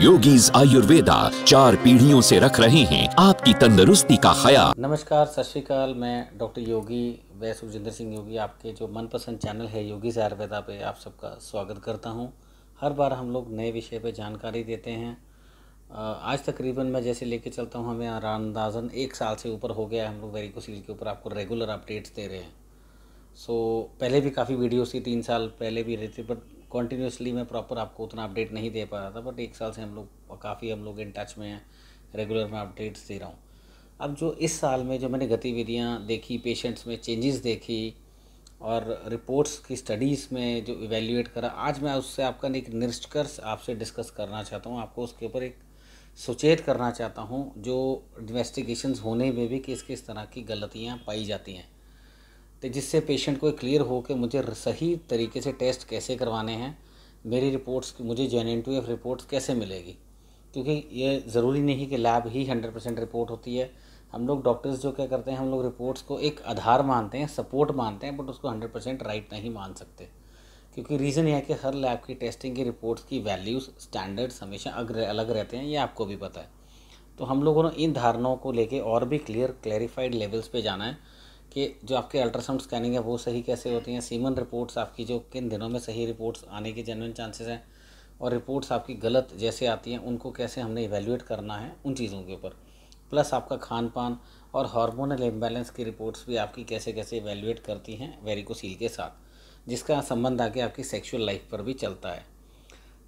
yogis Ayurveda चार पीढ़ियों से रख रहे हैं आपकी तंदुरुस्ती का ख्याल नमस्कार सत श्रीकाल मैं डॉक्टर योगी वैस सुखजिंदर सिंह योगी आपके जो मनपसंद चैनल है योगी आयुर्वेदा पे आप सबका स्वागत करता हूँ हर बार हम लोग नए विषय पे जानकारी देते हैं आज तकरीबन मैं जैसे लेके चलता हूँ हमें अंदाजन एक साल से ऊपर हो गया हम लोग वेरिकोसील के ऊपर आपको रेगुलर अपडेट्स दे रहे हैं सो so, पहले भी काफ़ी वीडियोस थी तीन साल पहले भी रहती बट कॉन्टीन्यूसली मैं प्रॉपर आपको उतना अपडेट नहीं दे पा रहा था बट एक साल से हम लोग काफ़ी हम लोग इन टच में हैं रेगुलर मैं अपडेट्स दे रहा हूँ अब जो इस साल में जो मैंने गतिविधियाँ देखी पेशेंट्स में चेंजेस देखी और रिपोर्ट्स की स्टडीज़ में जो इवेल्यूएट करा आज मैं उससे आपका एक निष्कर्ष आपसे डिस्कस करना चाहता हूँ आपको उसके ऊपर एक सुचेत करना चाहता हूँ जो इन्वेस्टिगेशंस होने में भी किस किस तरह की गलतियाँ पाई जाती हैं तो जिससे पेशेंट को क्लियर हो कि मुझे सही तरीके से टेस्ट कैसे करवाने हैं मेरी रिपोर्ट्स मुझे जेन टू एफ रिपोर्ट्स कैसे मिलेगी क्योंकि ये ज़रूरी नहीं कि लैब ही हंड्रेड परसेंट रिपोर्ट होती है हम लोग डॉक्टर्स जो क्या करते हैं हम लोग रिपोर्ट्स को एक आधार मानते हैं सपोर्ट मानते हैं बट उसको हंड्रेड परसेंट राइट नहीं मान सकते क्योंकि रीज़न यह है कि हर लैब की टेस्टिंग की रिपोर्ट्स की वैल्यूज़ स्टैंडर्ड्स हमेशा अलग रहते हैं ये आपको भी पता है तो हम लोगों ने इन धारणाओं को लेके और भी क्लियर क्लैरिफाइड लेवल्स पे जाना है कि जो आपके अल्ट्रासाउंड स्कैनिंग है वो सही कैसे होती हैं सीमन रिपोर्ट्स आपकी जो किन दिनों में सही रिपोर्ट्स आने के जेनविन चांसेस हैं और रिपोर्ट्स आपकी गलत जैसे आती हैं उनको कैसे हमने इवेल्यूएट करना है उन चीज़ों के ऊपर प्लस आपका खान पान और हार्मोनल इम्बैलेंस की रिपोर्ट्स भी आपकी कैसे कैसे इवेल्यूएट करती हैं वेरिकोसील के साथ जिसका संबंध आके आपकी सेक्शुअल लाइफ पर भी चलता है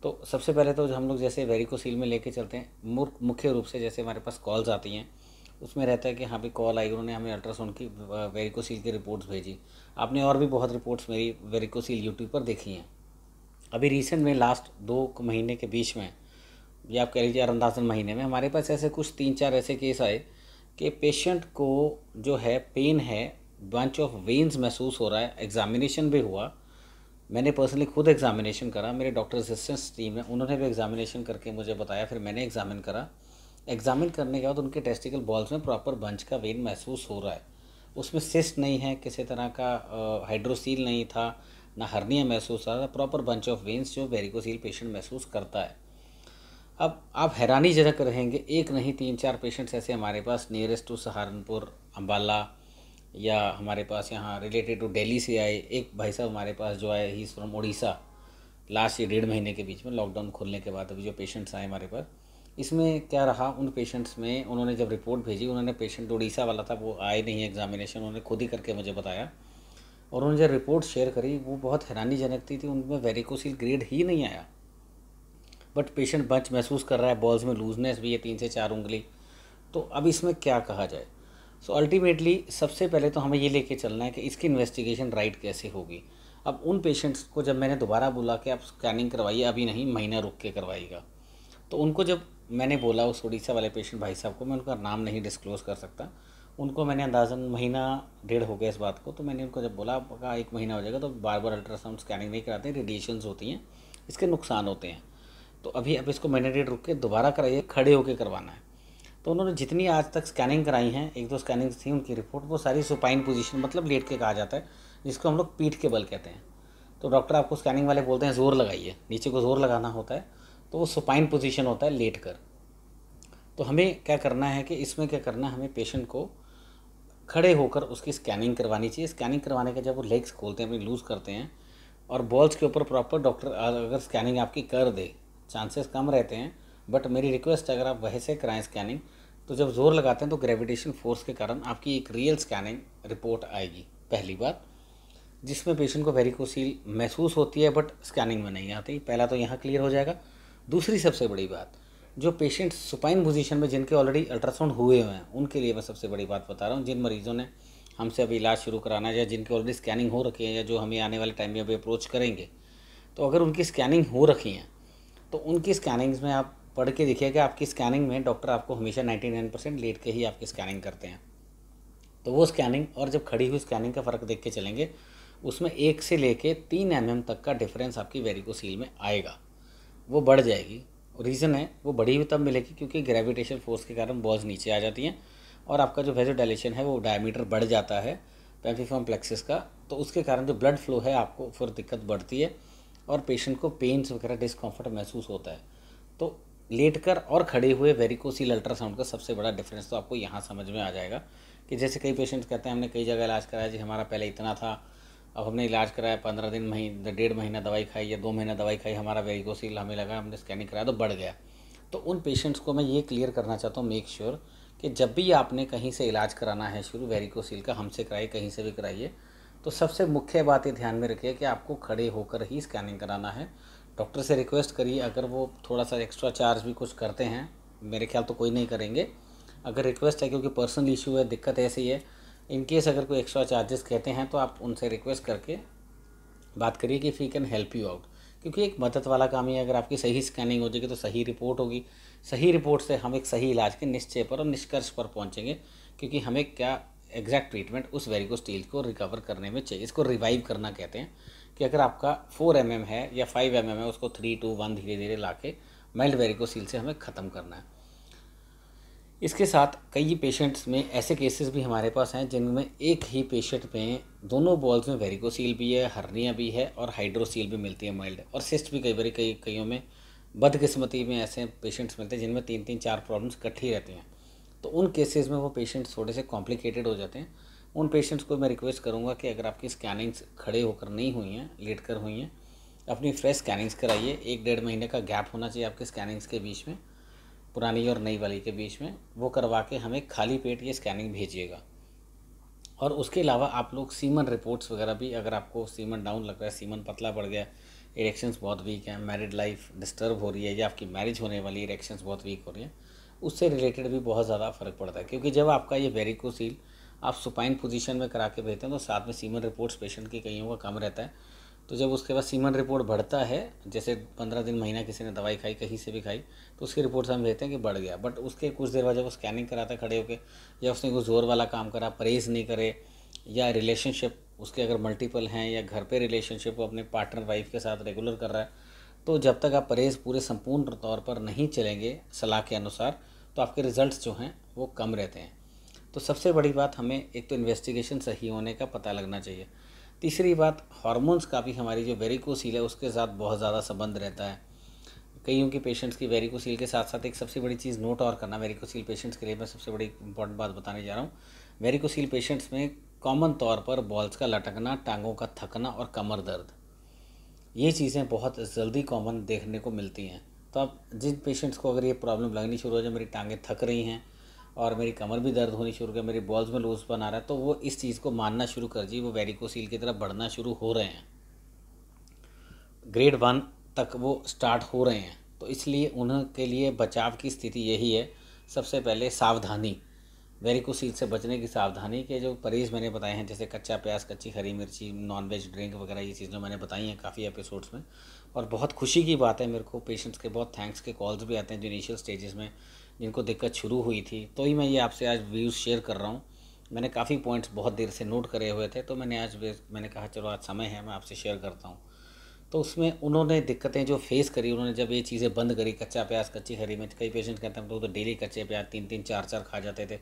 तो सबसे पहले तो हम लोग जैसे वेरिकोसील में लेके चलते हैं मुख्य रूप से जैसे हमारे पास कॉल्स आती हैं उसमें रहता है कि हाँ भी कॉल आई उन्होंने हमें अल्ट्रासाउंड की वेरिकोसील की रिपोर्ट्स भेजी आपने और भी बहुत रिपोर्ट्स मेरी वेरिकोसील यूट्यूब पर देखी हैं अभी रिसेंट में लास्ट दो महीने के बीच में या आप कह लीजिए अरंदाजन महीने में हमारे पास ऐसे कुछ तीन चार ऐसे केस आए कि पेशेंट को जो है पेन है बंच ऑफ वेन्स महसूस हो रहा है एग्जामिनेशन भी हुआ मैंने पर्सनली खुद एग्जामिनेशन करा मेरे डॉक्टर असिस्टेंट्स टीम है उन्होंने भी एग्जामिनेशन करके मुझे बताया फिर मैंने एग्जामिन करा एग्जामिन करने के बाद उनके टेस्टिकल बॉल्स में प्रॉपर बंच का वेन महसूस हो रहा है उसमें सिस्ट नहीं है किसी तरह का हाइड्रोसील नहीं था ना हर्निया महसूस आ रहा था प्रॉपर बंच ऑफ वेन्स जो वेरिकोसील पेशेंट महसूस करता है अब आप हैरानी जनक रहेंगे एक नहीं तीन चार पेशेंट्स ऐसे हमारे पास नियरेस्ट टू सहारनपुर अम्बाला या हमारे पास यहाँ रिलेटेड टू दिल्ली से आए एक भाई साहब हमारे पास जो आए ही फ्रॉम उड़ीसा लास्ट ये डेढ़ महीने के बीच में लॉकडाउन खुलने के बाद अभी जो पेशेंट्स आए हमारे पास इसमें क्या रहा उन पेशेंट्स में उन्होंने जब रिपोर्ट भेजी उन्होंने पेशेंट उड़ीसा वाला था वो आए नहीं एग्जामिनेशन उन्होंने खुद ही करके मुझे बताया और उन्होंने जब रिपोर्ट शेयर करी वो बहुत हैरानीजनक थी थी उनमें वेरिकोसिल ग्रेड ही नहीं आया बट पेशेंट बच महसूस कर रहा है बॉल्स में लूजनेस भी है तीन से चार उंगली तो अब इसमें क्या कहा जाए सो अल्टीमेटली सबसे पहले तो हमें ये लेके चलना है कि इसकी इन्वेस्टिगेशन राइट कैसे होगी अब उन पेशेंट्स को जब मैंने दोबारा बोला कि आप स्कैनिंग करवाइए अभी नहीं महीना रुक के करवाइएगा तो उनको जब मैंने बोला उस उड़ीसा वाले पेशेंट भाई साहब को मैं उनका नाम नहीं डिस्क्लोज़ कर सकता उनको मैंने अंदाजन महीना डेढ़ हो गया इस बात को तो मैंने उनको जब बोला आपका एक महीना हो जाएगा तो बार बार अल्ट्रासाउंड स्कैनिंग नहीं कराते रेडिएशन होती हैं इसके नुकसान होते हैं तो अभी अब इसको महीने डेढ़ रुक के दोबारा कराइए खड़े होकर करवाना है तो उन्होंने जितनी आज तक स्कैनिंग कराई हैं एक दो स्कैनिंग थी उनकी रिपोर्ट वो सारी सुपाइन पोजिशन मतलब लेट के कहा जाता है जिसको हम लोग पीठ के बल कहते हैं तो डॉक्टर आपको स्कैनिंग वाले बोलते हैं ज़ोर लगाइए नीचे को ज़ोर लगाना होता है तो वो सुपाइन पोजीशन होता है लेट कर तो हमें क्या करना है कि इसमें क्या करना है हमें पेशेंट को खड़े होकर उसकी स्कैनिंग करवानी चाहिए स्कैनिंग करवाने के जब वो लेग्स खोलते हैं अपनी लूज़ करते हैं और बॉल्स के ऊपर प्रॉपर डॉक्टर अगर स्कैनिंग आपकी कर दे चांसेस कम रहते हैं बट मेरी रिक्वेस्ट है अगर आप वैसे कराएं स्कैनिंग तो जब जोर लगाते हैं तो ग्रेविटेशन फोर्स के कारण आपकी एक रियल स्कैनिंग रिपोर्ट आएगी पहली बार जिसमें पेशेंट को वेरिकोसील महसूस होती है बट स्कैनिंग में नहीं आती पहला तो यहाँ क्लियर हो जाएगा दूसरी सबसे बड़ी बात जो पेशेंट सुपाइन पोजीशन में जिनके ऑलरेडी अल्ट्रासाउंड हुए हुए हैं उनके लिए मैं सबसे बड़ी बात बता रहा हूँ जिन मरीज़ों ने हमसे अभी इलाज शुरू कराना है या जिनकी ऑलरेडी स्कैनिंग हो रखी है या जो हमें आने वाले टाइम में अभी अप्रोच करेंगे तो अगर उनकी स्कैनिंग हो रखी है तो उनकी स्कैनिंग्स में आप पढ़ के कि आपकी स्कैनिंग में डॉक्टर आपको हमेशा नाइन्टी परसेंट लेट के ही आपकी स्कैनिंग करते हैं तो वो स्कैनिंग और जब खड़ी हुई स्कैनिंग का फ़र्क देख के चलेंगे उसमें एक से लेके तीन एम mm तक का डिफरेंस आपकी वेरिकोसील में आएगा वो बढ़ जाएगी रीज़न है वो बढ़ी हुई तब मिलेगी क्योंकि ग्रेविटेशन फोर्स के कारण बॉल्स नीचे आ जाती हैं और आपका जो वेजो डायलेशन है वो डायमीटर बढ़ जाता है पैम्फीफॉर्म प्लेक्सिस का तो उसके कारण जो ब्लड फ्लो है आपको फिर दिक्कत बढ़ती है और पेशेंट को पेन्स वगैरह डिस्कम्फर्ट महसूस होता है तो लेट कर और खड़े हुए वेरिकोसील अल्ट्रासाउंड का सबसे बड़ा डिफरेंस तो आपको यहाँ समझ में आ जाएगा कि जैसे कई पेशेंट्स कहते हैं हमने कई जगह इलाज कराया जी हमारा पहले इतना था अब हमने इलाज कराया पंद्रह दिन महीन डेढ़ महीना दवाई खाई या दो महीना दवाई खाई हमारा वेरिकोसील हमें लगा हमने स्कैनिंग कराया तो बढ़ गया तो उन पेशेंट्स को मैं ये क्लियर करना चाहता हूँ मेक श्योर कि जब भी आपने कहीं से इलाज कराना है शुरू वेरिकोसील का हमसे कराइए कहीं से भी कराइए तो सबसे मुख्य बात ये ध्यान में रखिए कि आपको खड़े होकर ही स्कैनिंग कराना है डॉक्टर से रिक्वेस्ट करिए अगर वो थोड़ा सा एक्स्ट्रा चार्ज भी कुछ करते हैं मेरे ख्याल तो कोई नहीं करेंगे अगर रिक्वेस्ट है क्योंकि पर्सनल इशू है दिक्कत ऐसी है इन केस अगर कोई एक्स्ट्रा चार्जेस कहते हैं तो आप उनसे रिक्वेस्ट करके बात करिए कि फी कैन हेल्प यू आउट क्योंकि एक मदद वाला काम ही है अगर आपकी सही स्कैनिंग हो जाएगी तो सही रिपोर्ट होगी सही रिपोर्ट से हम एक सही इलाज के निश्चय पर और निष्कर्ष पर पहुँचेंगे क्योंकि हमें क्या एग्जैक्ट ट्रीटमेंट उस वेरिकोस्टील स्टील को रिकवर करने में चाहिए इसको रिवाइव करना कहते हैं कि अगर आपका फोर एम mm है या फाइव एम mm है उसको थ्री टू वन धीरे धीरे ला के माइल्ड वेरिको से हमें ख़त्म करना है इसके साथ कई पेशेंट्स में ऐसे केसेस भी हमारे पास हैं जिनमें एक ही पेशेंट में दोनों बॉल्स में वेरिकोसील भी है हर्निया भी है और हाइड्रोसील भी मिलती है माइल्ड और सिस्ट भी कई बार कई कईयों में बदकिस्मती में ऐसे पेशेंट्स मिलते हैं जिनमें तीन तीन चार प्रॉब्लम्स इकट्ठी रहती हैं तो उन केसेस में वो पेशेंट्स थोड़े से कॉम्प्लिकेटेड हो जाते हैं उन पेशेंट्स को मैं रिक्वेस्ट करूँगा कि अगर आपकी स्कैनिंग्स खड़े होकर नहीं हुई हैं लेट कर हुई हैं अपनी फ्रेश स्कैनिंग्स कराइए एक डेढ़ महीने का गैप होना चाहिए आपके स्कैनिंग्स के बीच में पुरानी और नई वाली के बीच में वो करवा के हमें खाली पेट ये स्कैनिंग भेजिएगा और उसके अलावा आप लोग सीमन रिपोर्ट्स वगैरह भी अगर आपको सीमन डाउन लग रहा है सीमन पतला पड़ गया इरेक्शंस बहुत वीक हैं मैरिड लाइफ डिस्टर्ब हो रही है या आपकी मैरिज होने वाली इरेक्शंस बहुत वीक हो रही हैं उससे रिलेटेड भी बहुत ज़्यादा फ़र्क पड़ता है क्योंकि जब आपका ये वेरिकोसील आप सुपाइन पोजीशन में करा के भेजते हैं तो साथ में सीमन रिपोर्ट्स पेशेंट की कईयों का कम रहता है तो जब उसके बाद सीमन रिपोर्ट बढ़ता है जैसे पंद्रह दिन महीना किसी ने दवाई खाई कहीं से भी खाई तो उसकी रिपोर्ट से हम देखते हैं कि बढ़ गया बट उसके कुछ देर बाद जब वो स्कैनिंग कराता खड़े होकर या उसने कुछ जोर वाला काम करा परहेज़ नहीं करे या रिलेशनशिप उसके अगर मल्टीपल हैं या घर पे रिलेशनशिप वो अपने पार्टनर वाइफ के साथ रेगुलर कर रहा है तो जब तक आप परहेज़ पूरे संपूर्ण तौर पर नहीं चलेंगे सलाह के अनुसार तो आपके रिज़ल्ट जो हैं वो कम रहते हैं तो सबसे बड़ी बात हमें एक तो इन्वेस्टिगेशन सही होने का पता लगना चाहिए तीसरी बात हार्मोन्स का भी हमारी जो वेरिकोसील है उसके साथ बहुत ज़्यादा संबंध रहता है कईयों के पेशेंट्स की वेरिकोसील के साथ साथ एक सबसे बड़ी चीज़ नोट और करना वेरिकोसील पेशेंट्स के लिए मैं सबसे बड़ी इंपॉर्टेंट बात बताने जा रहा हूँ वेरिकोसील पेशेंट्स में कॉमन तौर पर बॉल्स का लटकना टांगों का थकना और कमर दर्द ये चीज़ें बहुत जल्दी कॉमन देखने को मिलती हैं तो अब जिन पेशेंट्स को अगर ये प्रॉब्लम लगनी शुरू हो जाए मेरी टांगें थक रही हैं और मेरी कमर भी दर्द होनी शुरू कर मेरी बॉल्स में लूज आ रहा है तो वो इस चीज़ को मानना शुरू कर दी वो वेरिकोसील की तरफ बढ़ना शुरू हो रहे हैं ग्रेड वन तक वो स्टार्ट हो रहे हैं तो इसलिए उनके लिए बचाव की स्थिति यही है सबसे पहले सावधानी वेरिकोसील से बचने की सावधानी के जो परहेज़ मैंने बताए हैं जैसे कच्चा प्याज कच्ची हरी मिर्ची नॉन वेज ड्रिंक वगैरह ये चीज़ें मैंने बताई हैं काफ़ी एपिसोड्स में और बहुत खुशी की बात है मेरे को पेशेंट्स के बहुत थैंक्स के कॉल्स भी आते हैं जो इनिशियल स्टेजेस में जिनको दिक्कत शुरू हुई थी तो ही मैं ये आपसे आज व्यूज़ शेयर कर रहा हूँ मैंने काफ़ी पॉइंट्स बहुत देर से नोट करे हुए थे तो मैंने आज मैंने कहा चलो आज समय है मैं आपसे शेयर करता हूँ तो उसमें उन्होंने दिक्कतें जो फेस करी उन्होंने जब ये चीज़ें बंद करी कच्चा प्याज कच्ची हरी मिर्च कई पेशेंट कहते हैं हम तो डेली कच्चे प्याज तीन तीन चार चार खा जाते थे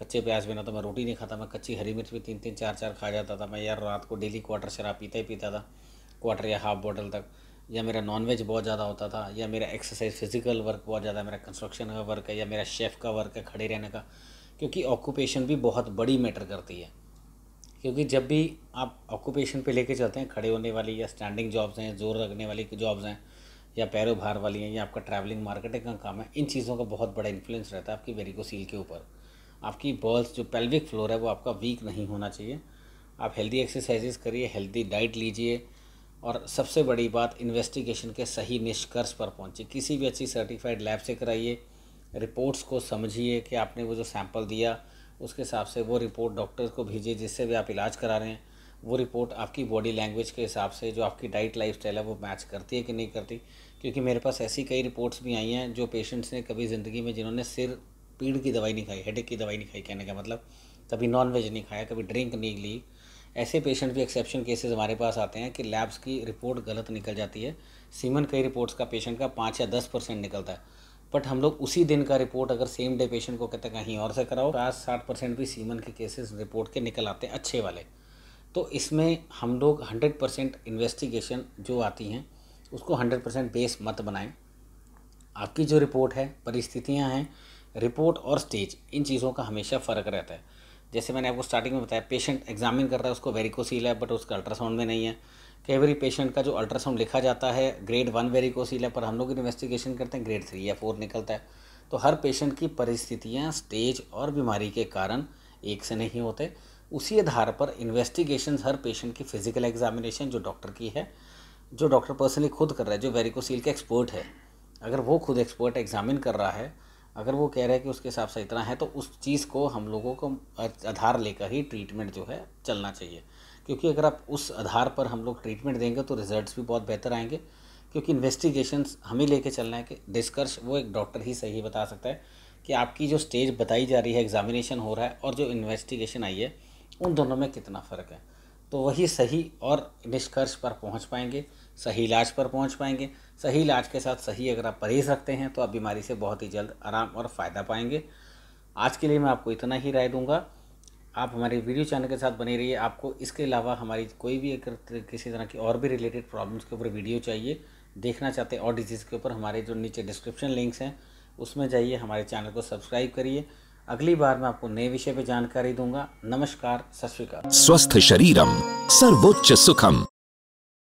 कच्चे प्याज बिना तो मैं रोटी नहीं खाता मैं कच्ची हरी मिर्च भी तीन तीन चार चार खा जाता था मैं यार रात को डेली क्वार्टर शराब पीता ही पीता था क्वार्टर या हाफ बॉटल तक या मेरा नॉनवेज बहुत ज़्यादा होता था या मेरा एक्सरसाइज फिजिकल वर्क बहुत ज़्यादा मेरा कंस्ट्रक्शन का वर्क है या मेरा शेफ़ का वर्क है खड़े रहने का क्योंकि ऑक्यूपेशन भी बहुत बड़ी मैटर करती है क्योंकि जब भी आप ऑक्यूपेशन पे लेके चलते हैं खड़े होने वाली या स्टैंडिंग जॉब्स हैं जोर रखने वाली जॉब्स हैं या पैरों भार वाली हैं या आपका ट्रैवलिंग मार्केटिंग का काम है इन चीज़ों का बहुत बड़ा इन्फ्लुएंस रहता है आपकी सील के ऊपर आपकी बॉल्स जो पेल्विक फ्लोर है वो आपका वीक नहीं होना चाहिए आप हेल्दी एक्सरसाइजेज करिए हेल्दी डाइट लीजिए और सबसे बड़ी बात इन्वेस्टिगेशन के सही निष्कर्ष पर पहुँचे किसी भी अच्छी सर्टिफाइड लैब से कराइए रिपोर्ट्स को समझिए कि आपने वो जो सैंपल दिया उसके हिसाब से वो रिपोर्ट डॉक्टर को भेजिए जिससे भी आप इलाज करा रहे हैं वो रिपोर्ट आपकी बॉडी लैंग्वेज के हिसाब से जो आपकी डाइट लाइफ है वो मैच करती है कि नहीं करती क्योंकि मेरे पास ऐसी कई रिपोर्ट्स भी आई हैं जो पेशेंट्स ने कभी ज़िंदगी में जिन्होंने सिर पीड़ की दवाई नहीं खाई हेडेक की दवाई नहीं खाई कहने का मतलब कभी नॉन वेज नहीं खाया कभी ड्रिंक नहीं ली ऐसे पेशेंट भी एक्सेप्शन केसेस हमारे पास आते हैं कि लैब्स की रिपोर्ट गलत निकल जाती है सीमन कई रिपोर्ट्स का पेशेंट का पाँच या दस परसेंट निकलता है बट हम लोग उसी दिन का रिपोर्ट अगर सेम डे पेशेंट को कहते कहीं और से कराओ पचास साठ परसेंट भी सीमन के केसेस रिपोर्ट के निकल आते हैं अच्छे वाले तो इसमें हम लोग हंड्रेड परसेंट इन्वेस्टिगेशन जो आती हैं उसको हंड्रेड परसेंट बेस मत बनाएं आपकी जो रिपोर्ट है परिस्थितियाँ हैं रिपोर्ट और स्टेज इन चीज़ों का हमेशा फ़र्क रहता है जैसे मैंने आपको स्टार्टिंग में बताया पेशेंट एग्जामिन कर रहा है उसको वेरिकोसील है बट उसका अल्ट्रासाउंड में नहीं है केवरी पेशेंट का जो अल्ट्रासाउंड लिखा जाता है ग्रेड वन वेरिकोसील है पर हम लोग इन्वेस्टिगेशन करते हैं ग्रेड थ्री या फोर निकलता है तो हर पेशेंट की परिस्थितियाँ स्टेज और बीमारी के कारण एक से नहीं होते उसी आधार पर इन्वेस्टिगेशन हर पेशेंट की फ़िज़िकल एग्जामिनेशन जो डॉक्टर की है जो डॉक्टर पर्सनली खुद कर रहा है जो वेरिकोसील का एक्सपर्ट है अगर वो खुद एक्सपर्ट एग्जामिन कर रहा है अगर वो कह रहे हैं कि उसके हिसाब से इतना है तो उस चीज़ को हम लोगों को आधार लेकर ही ट्रीटमेंट जो है चलना चाहिए क्योंकि अगर आप उस आधार पर हम लोग ट्रीटमेंट देंगे तो रिजल्ट्स भी बहुत बेहतर आएंगे क्योंकि इन्वेस्टिगेशन हम ही लेके चलना है कि डिस्कर्स वो एक डॉक्टर ही सही बता सकता है कि आपकी जो स्टेज बताई जा रही है एग्जामिनेशन हो रहा है और जो इन्वेस्टिगेशन आई है उन दोनों में कितना फ़र्क है तो वही सही और निष्कर्ष पर पहुंच पाएंगे सही इलाज पर पहुंच पाएंगे सही इलाज के साथ सही अगर आप परहेज रखते हैं तो आप बीमारी से बहुत ही जल्द आराम और फ़ायदा पाएंगे आज के लिए मैं आपको इतना ही राय दूंगा आप हमारे वीडियो चैनल के साथ बने रहिए आपको इसके अलावा हमारी कोई भी अगर किसी तरह की और भी रिलेटेड प्रॉब्लम्स के ऊपर वीडियो चाहिए देखना चाहते हैं और डिजीज़ के ऊपर हमारे जो नीचे डिस्क्रिप्शन लिंक्स हैं उसमें जाइए हमारे चैनल को सब्सक्राइब करिए अगली बार मैं आपको नए विषय पर जानकारी दूंगा नमस्कार सत श्रीकाल स्वस्थ शरीरम सर्वोच्च सुखम